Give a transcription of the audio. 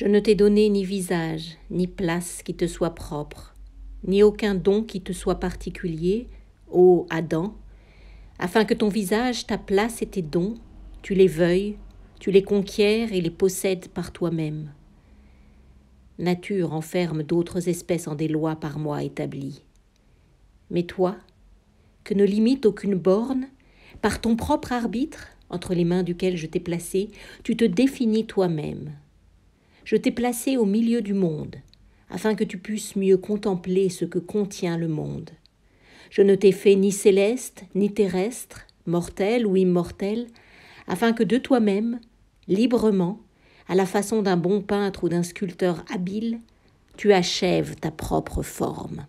Je ne t'ai donné ni visage, ni place qui te soit propre, ni aucun don qui te soit particulier, ô Adam, afin que ton visage, ta place et tes dons, tu les veuilles, tu les conquières et les possèdes par toi-même. Nature enferme d'autres espèces en des lois par moi établies. Mais toi, que ne limite aucune borne, par ton propre arbitre, entre les mains duquel je t'ai placé, tu te définis toi-même je t'ai placé au milieu du monde, afin que tu puisses mieux contempler ce que contient le monde. Je ne t'ai fait ni céleste, ni terrestre, mortel ou immortel, afin que de toi-même, librement, à la façon d'un bon peintre ou d'un sculpteur habile, tu achèves ta propre forme.